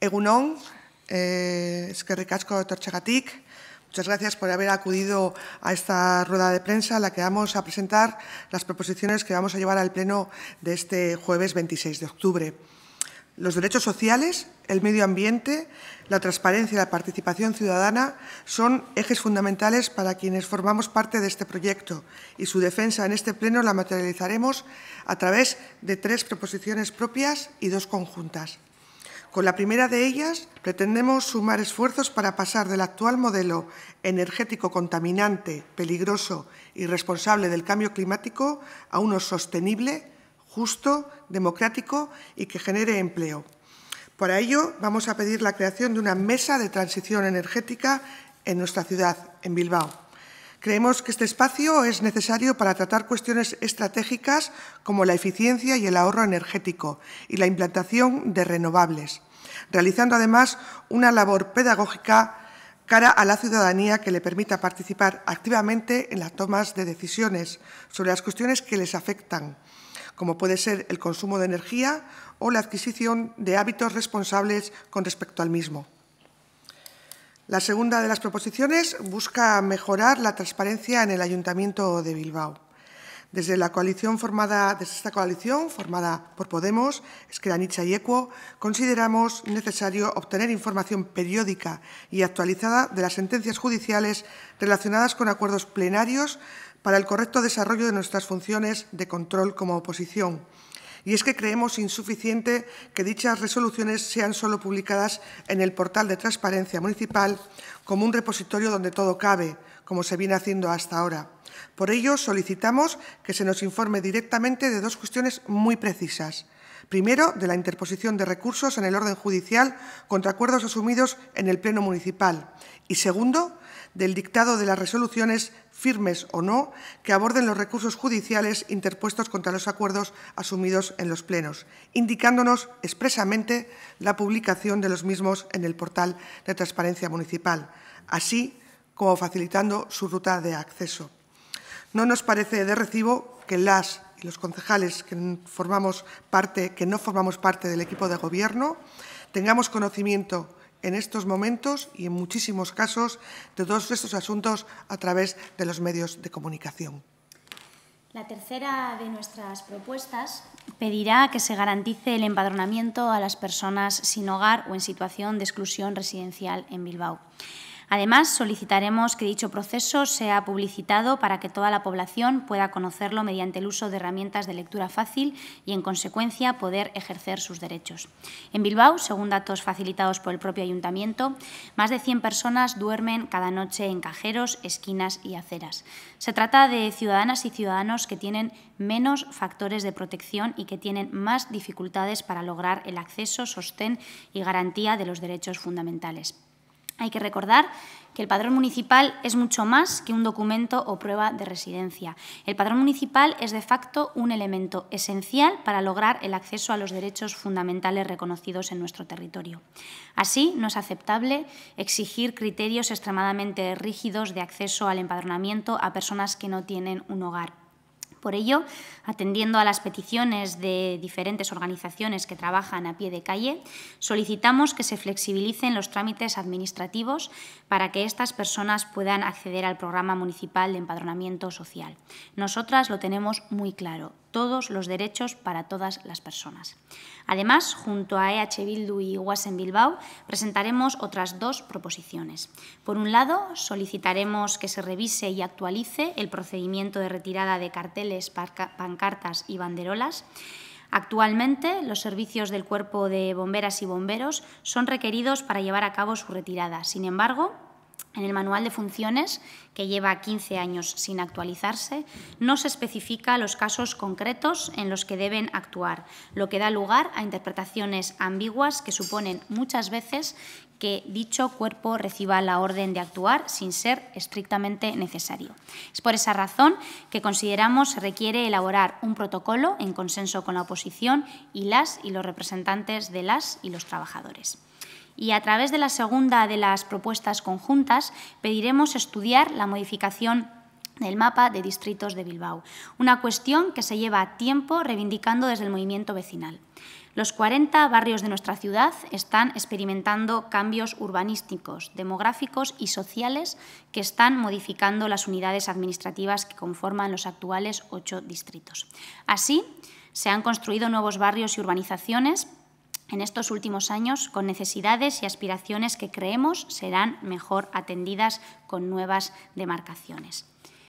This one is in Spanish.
Egunon, eh, es que Muchas gracias por haber acudido a esta rueda de prensa en la que vamos a presentar las proposiciones que vamos a llevar al Pleno de este jueves 26 de octubre. Los derechos sociales, el medio ambiente, la transparencia y la participación ciudadana son ejes fundamentales para quienes formamos parte de este proyecto y su defensa en este Pleno la materializaremos a través de tres proposiciones propias y dos conjuntas. Con la primera de ellas pretendemos sumar esfuerzos para pasar del actual modelo energético contaminante, peligroso y responsable del cambio climático a uno sostenible, justo, democrático y que genere empleo. Para ello, vamos a pedir la creación de una mesa de transición energética en nuestra ciudad, en Bilbao. Creemos que este espacio es necesario para tratar cuestiones estratégicas como la eficiencia y el ahorro energético y la implantación de renovables, realizando además una labor pedagógica cara a la ciudadanía que le permita participar activamente en las tomas de decisiones sobre las cuestiones que les afectan, como puede ser el consumo de energía o la adquisición de hábitos responsables con respecto al mismo. La segunda de las proposiciones busca mejorar la transparencia en el Ayuntamiento de Bilbao. Desde la coalición formada, desde esta coalición formada por Podemos, Esqueranicha y Equo, consideramos necesario obtener información periódica y actualizada de las sentencias judiciales relacionadas con acuerdos plenarios para el correcto desarrollo de nuestras funciones de control como oposición y es que creemos insuficiente que dichas resoluciones sean solo publicadas en el portal de transparencia municipal como un repositorio donde todo cabe, como se viene haciendo hasta ahora. Por ello, solicitamos que se nos informe directamente de dos cuestiones muy precisas. Primero, de la interposición de recursos en el orden judicial contra acuerdos asumidos en el Pleno Municipal. Y segundo, del dictado de las resoluciones, firmes o no, que aborden los recursos judiciales interpuestos contra los acuerdos asumidos en los plenos, indicándonos expresamente la publicación de los mismos en el portal de transparencia municipal, así como facilitando su ruta de acceso. No nos parece de recibo que las y los concejales que, formamos parte, que no formamos parte del equipo de gobierno tengamos conocimiento en estos momentos y en muchísimos casos de todos estos asuntos a través de los medios de comunicación. La tercera de nuestras propuestas pedirá que se garantice el empadronamiento a las personas sin hogar o en situación de exclusión residencial en Bilbao. Además, solicitaremos que dicho proceso sea publicitado para que toda la población pueda conocerlo mediante el uso de herramientas de lectura fácil y, en consecuencia, poder ejercer sus derechos. En Bilbao, según datos facilitados por el propio ayuntamiento, más de 100 personas duermen cada noche en cajeros, esquinas y aceras. Se trata de ciudadanas y ciudadanos que tienen menos factores de protección y que tienen más dificultades para lograr el acceso, sostén y garantía de los derechos fundamentales. Hay que recordar que el padrón municipal es mucho más que un documento o prueba de residencia. El padrón municipal es de facto un elemento esencial para lograr el acceso a los derechos fundamentales reconocidos en nuestro territorio. Así, no es aceptable exigir criterios extremadamente rígidos de acceso al empadronamiento a personas que no tienen un hogar por ello, atendiendo a las peticiones de diferentes organizaciones que trabajan a pie de calle, solicitamos que se flexibilicen los trámites administrativos para que estas personas puedan acceder al programa municipal de empadronamiento social. Nosotras lo tenemos muy claro todos los derechos para todas las personas. Además, junto a EH Bildu y en Bilbao, presentaremos otras dos proposiciones. Por un lado, solicitaremos que se revise y actualice el procedimiento de retirada de carteles, pancartas y banderolas. Actualmente, los servicios del cuerpo de bomberas y bomberos son requeridos para llevar a cabo su retirada. Sin embargo, en el manual de funciones, que lleva 15 años sin actualizarse, no se especifica los casos concretos en los que deben actuar, lo que da lugar a interpretaciones ambiguas que suponen muchas veces que dicho cuerpo reciba la orden de actuar sin ser estrictamente necesario. Es por esa razón que consideramos se requiere elaborar un protocolo en consenso con la oposición y las y los representantes de las y los trabajadores y a través de la segunda de las propuestas conjuntas pediremos estudiar la modificación del mapa de distritos de Bilbao, una cuestión que se lleva tiempo reivindicando desde el movimiento vecinal. Los 40 barrios de nuestra ciudad están experimentando cambios urbanísticos, demográficos y sociales que están modificando las unidades administrativas que conforman los actuales ocho distritos. Así, se han construido nuevos barrios y urbanizaciones en estos últimos años con necesidades y aspiraciones que creemos serán mejor atendidas con nuevas demarcaciones.